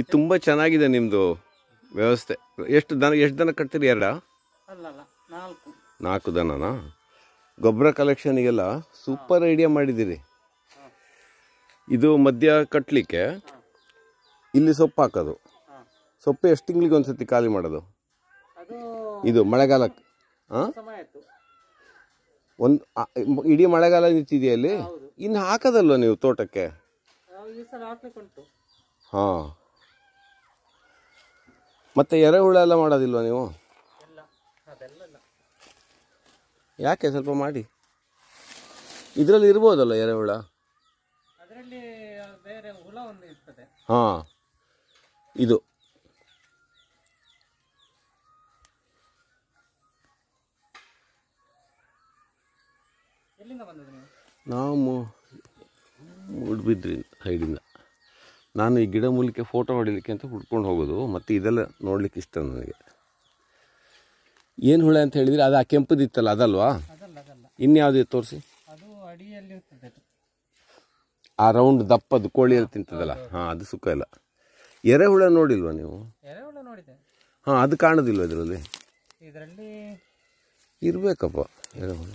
ಇದು ತುಂಬ ಚೆನ್ನಾಗಿದೆ ನಿಮ್ಮದು ವ್ಯವಸ್ಥೆ ಎಷ್ಟು ದನ ಎಷ್ಟು ದನ ಕಟ್ತೀರಿ ಎರಡ ನಾಲ್ಕು ದನನಾ ಗೊಬ್ಬರ ಕಲೆಕ್ಷನ್ಗೆಲ್ಲ ಸೂಪರ್ ಐಡಿಯಾ ಮಾಡಿದ್ದೀರಿ ಇದು ಮಧ್ಯ ಕಟ್ಟಲಿಕ್ಕೆ ಇಲ್ಲಿ ಸೊಪ್ಪು ಹಾಕೋದು ಸೊಪ್ಪು ಎಷ್ಟು ತಿಂಗಳಿಗೆ ಒಂದು ಸರ್ತಿ ಖಾಲಿ ಮಾಡೋದು ಇದು ಮಳೆಗಾಲಕ್ಕೆ ಹಾಂ ಒಂದು ಇಡೀ ಮಳೆಗಾಲ ನಿಂತಿದೆಯಲ್ಲಿ ಇನ್ನು ಹಾಕೋದಲ್ವ ನೀವು ತೋಟಕ್ಕೆ ಹಾಂ ಮತ್ತು ಎರೆಹುಳ ಎಲ್ಲ ಮಾಡೋದಿಲ್ವ ನೀವು ಯಾಕೆ ಸ್ವಲ್ಪ ಮಾಡಿ ಇದರಲ್ಲಿ ಇರ್ಬೋದಲ್ಲ ಎರೆಹುಳ ಹಾಂ ಇದು ನಾವು ಮುಡ್ಬಿದ್ರಿ ಸೈಡಿಂದ ನಾನು ಈ ಗಿಡ ಮೂಲಿಕೆ ಫೋಟೋ ಹೊಡಿಲಿಕ್ಕೆ ಅಂತ ಹುಡ್ಕೊಂಡು ಹೋಗೋದು ಮತ್ತು ಇದೆಲ್ಲ ನೋಡಲಿಕ್ಕೆ ಇಷ್ಟ ನನಗೆ ಏನು ಹುಳ ಅಂತ ಹೇಳಿದರೆ ಅದು ಆ ಕೆಂಪದಿತ್ತಲ್ಲ ಅದಲ್ವಾ ಇನ್ಯಾವುದೇ ತೋರಿಸಿ ಆ ರೌಂಡ್ ದಪ್ಪದು ಕೋಳಿಯಲ್ಲಿ ತಿಂತದಲ್ಲ ಹಾಂ ಅದು ಸುಖ ಇಲ್ಲ ಎರೆಹುಳ ನೋಡಿಲ್ವಾ ನೀವು ಹಾಂ ಅದು ಕಾಣೋದಿಲ್ವ ಇದರಲ್ಲಿ ಇದರಲ್ಲಿ ಇರಬೇಕಪ್ಪ ಎರೆಹುಳ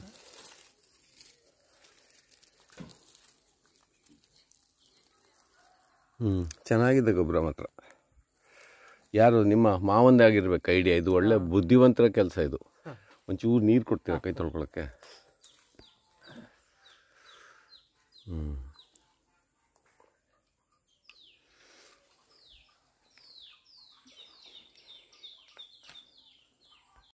ಹ್ಞೂ ಚೆನ್ನಾಗಿದೆ ಗೊಬ್ಬರ ಮಾತ್ರ ಯಾರು ನಿಮ್ಮ ಮಾವಂದೇ ಆಗಿರ್ಬೇಕು ಐಡಿಯಾ ಇದು ಒಳ್ಳೆ ಬುದ್ಧಿವಂತರ ಕೆಲಸ ಇದು ಒಂಚೂರು ನೀರು ಕೊಡ್ತೀರಾ ಕೈ ತೊಳ್ಕೊಳ್ಳೋಕ್ಕೆ ಹ್ಞೂ